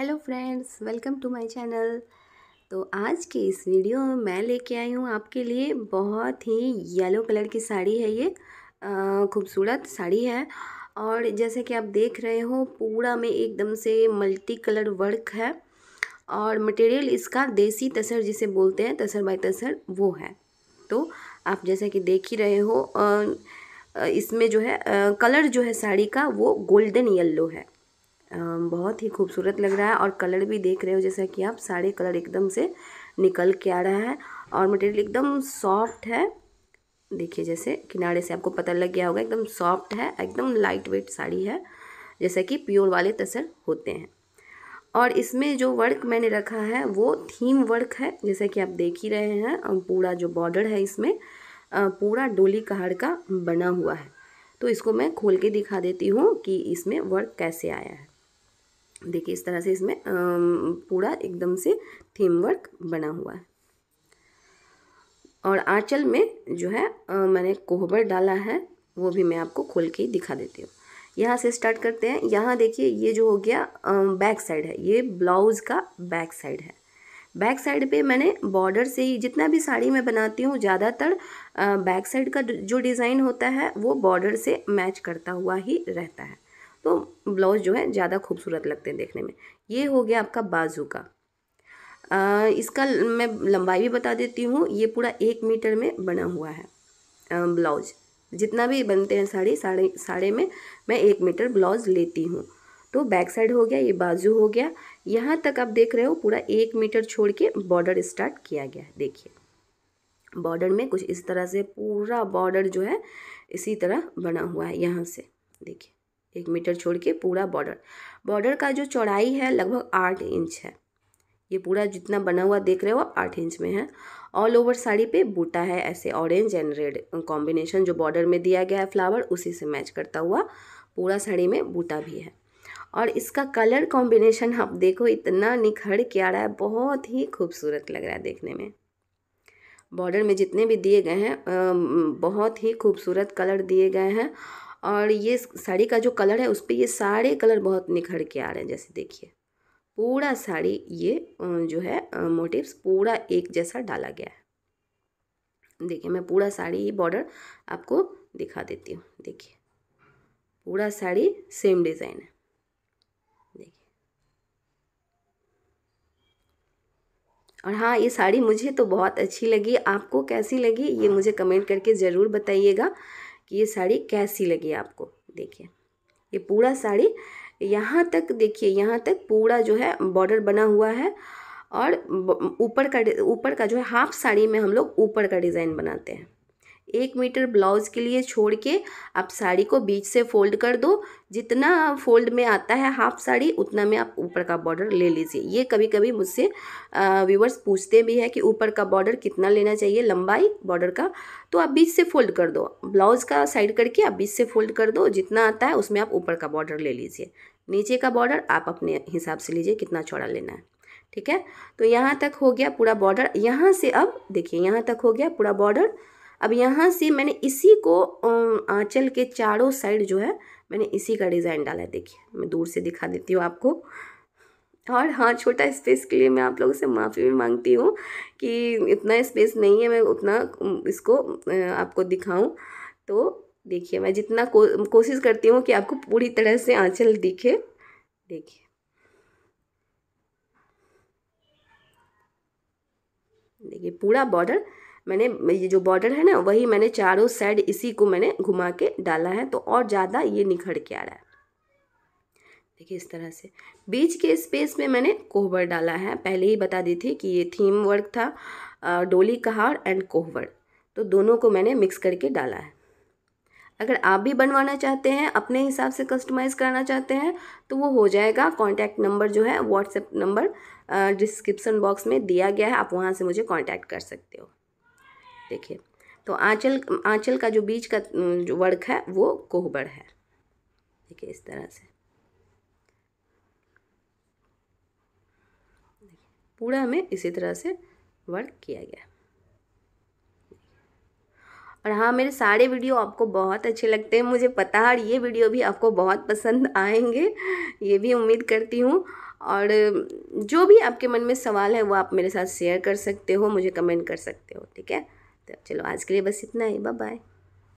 hello friends welcome to my channel तो आज के इस वीडियो में मैं लेके आई हूँ आपके लिए बहुत ही येलो कलर की साड़ी है ये खूबसूरत साड़ी है और जैसे कि आप देख रहे हो पूरा में एकदम से मल्टी कलर वर्क है और मटेरियल इसका देसी तसर जिसे बोलते हैं तसर बाय तसर वो है तो आप जैसा कि देख ही रहे हो इसमें जो है कलर जो है साड़ी का वो गोल्डन येल्लो है बहुत ही खूबसूरत लग रहा है और कलर भी देख रहे हो जैसा कि आप सारे कलर एकदम से निकल के आ रहा है और मटेरियल एकदम सॉफ्ट है देखिए जैसे किनारे से आपको पता लग गया होगा एकदम सॉफ्ट है एकदम लाइट वेट साड़ी है जैसा कि प्योर वाले तसर होते हैं और इसमें जो वर्क मैंने रखा है वो थीम वर्क है जैसा कि आप देख ही रहे हैं पूरा जो बॉर्डर है इसमें पूरा डोली कहाड़ का बना हुआ है तो इसको मैं खोल के दिखा देती हूँ कि इसमें वर्क कैसे आया है देखिए इस तरह से इसमें पूरा एकदम से थीम वर्क बना हुआ है और आंचल में जो है मैंने कोहबर डाला है वो भी मैं आपको खोल के दिखा देती हूँ यहाँ से स्टार्ट करते हैं यहाँ देखिए ये जो हो गया बैक साइड है ये ब्लाउज़ का बैक साइड है बैक साइड पे मैंने बॉर्डर से ही जितना भी साड़ी मैं बनाती हूँ ज़्यादातर बैक साइड का जो डिज़ाइन होता है वो बॉर्डर से मैच करता हुआ ही रहता है तो ब्लाउज जो है ज़्यादा खूबसूरत लगते हैं देखने में ये हो गया आपका बाजू का आ, इसका मैं लंबाई भी बता देती हूँ ये पूरा एक मीटर में बना हुआ है ब्लाउज जितना भी बनते हैं साड़ी साड़े साड़े में मैं एक मीटर ब्लाउज लेती हूँ तो बैक साइड हो गया ये बाजू हो गया यहाँ तक आप देख रहे हो पूरा एक मीटर छोड़ के बॉर्डर स्टार्ट किया गया है देखिए बॉर्डर में कुछ इस तरह से पूरा बॉर्डर जो है इसी तरह बना हुआ है यहाँ से देखिए एक मीटर छोड़ के पूरा बॉर्डर बॉर्डर का जो चौड़ाई है लगभग आठ इंच है ये पूरा जितना बना हुआ देख रहे हो आप आठ इंच में है ऑल ओवर साड़ी पे बूटा है ऐसे ऑरेंज एंड रेड कॉम्बिनेशन जो बॉर्डर में दिया गया है फ्लावर उसी से मैच करता हुआ पूरा साड़ी में बूटा भी है और इसका कलर कॉम्बिनेशन आप देखो इतना निखर के आ रहा है बहुत ही खूबसूरत लग रहा है देखने में बॉर्डर में जितने भी दिए गए हैं बहुत ही खूबसूरत कलर दिए गए हैं और ये साड़ी का जो कलर है उस पर ये सारे कलर बहुत निखर के आ रहे हैं जैसे देखिए पूरा साड़ी ये जो है मोटिव्स पूरा एक जैसा डाला गया है देखिए मैं पूरा साड़ी बॉर्डर आपको दिखा देती हूँ देखिए पूरा साड़ी सेम डिज़ाइन है देखिए और हाँ ये साड़ी मुझे तो बहुत अच्छी लगी आपको कैसी लगी ये मुझे कमेंट करके ज़रूर बताइएगा कि ये साड़ी कैसी लगी आपको देखिए ये पूरा साड़ी यहाँ तक देखिए यहाँ तक पूरा जो है बॉर्डर बना हुआ है और ऊपर का ऊपर का जो है हाफ साड़ी में हम लोग ऊपर का डिज़ाइन बनाते हैं एक मीटर ब्लाउज़ के लिए छोड़ के आप साड़ी को बीच से फोल्ड कर दो जितना फोल्ड में आता है हाफ साड़ी उतना में आप ऊपर का बॉर्डर ले लीजिए ये कभी कभी मुझसे व्यूवर्स पूछते भी हैं कि ऊपर का बॉर्डर कितना लेना चाहिए लंबाई बॉर्डर का तो आप बीच से फोल्ड कर दो ब्लाउज़ का साइड करके आप बीच से फोल्ड कर दो जितना आता है उसमें आप ऊपर का बॉर्डर ले लीजिए नीचे का बॉर्डर आप अपने हिसाब से लीजिए कितना चौड़ा लेना है ठीक है तो यहाँ तक हो गया पूरा बॉर्डर यहाँ से अब देखिए यहाँ तक हो गया पूरा बॉर्डर अब यहाँ से मैंने इसी को आँचल के चारों साइड जो है मैंने इसी का डिज़ाइन डाला है देखिए मैं दूर से दिखा देती हूँ आपको और हाँ छोटा स्पेस के लिए मैं आप लोगों से माफ़ी भी मांगती हूँ कि इतना स्पेस नहीं है मैं उतना इसको आपको दिखाऊँ तो देखिए मैं जितना को, कोशिश करती हूँ कि आपको पूरी तरह से आँचल दिखे देखिए देखिए पूरा बॉर्डर मैंने ये जो बॉर्डर है ना वही मैंने चारों साइड इसी को मैंने घुमा के डाला है तो और ज़्यादा ये निखर के आ रहा है देखिए इस तरह से बीच के स्पेस में मैंने कोहबर डाला है पहले ही बता दी थी कि ये थीम वर्क था डोली कहार एंड कोहबर तो दोनों को मैंने मिक्स करके डाला है अगर आप भी बनवाना चाहते हैं अपने हिसाब से कस्टमाइज़ कराना चाहते हैं तो वो हो जाएगा कॉन्टैक्ट नंबर जो है व्हाट्सएप नंबर डिस्क्रिप्सन बॉक्स में दिया गया है आप वहाँ से मुझे कॉन्टैक्ट कर सकते हो देखिए तो आंचल आंचल का जो बीच का जो वर्ग है वो कोहबर है देखिए इस तरह से पूरा हमें इसी तरह से वर्क किया गया और हाँ मेरे सारे वीडियो आपको बहुत अच्छे लगते हैं मुझे पता है और ये वीडियो भी आपको बहुत पसंद आएंगे ये भी उम्मीद करती हूँ और जो भी आपके मन में सवाल है वो आप मेरे साथ शेयर कर सकते हो मुझे कमेंट कर सकते हो ठीक है तो चलो आज के लिए बस इतना ही बाय बाय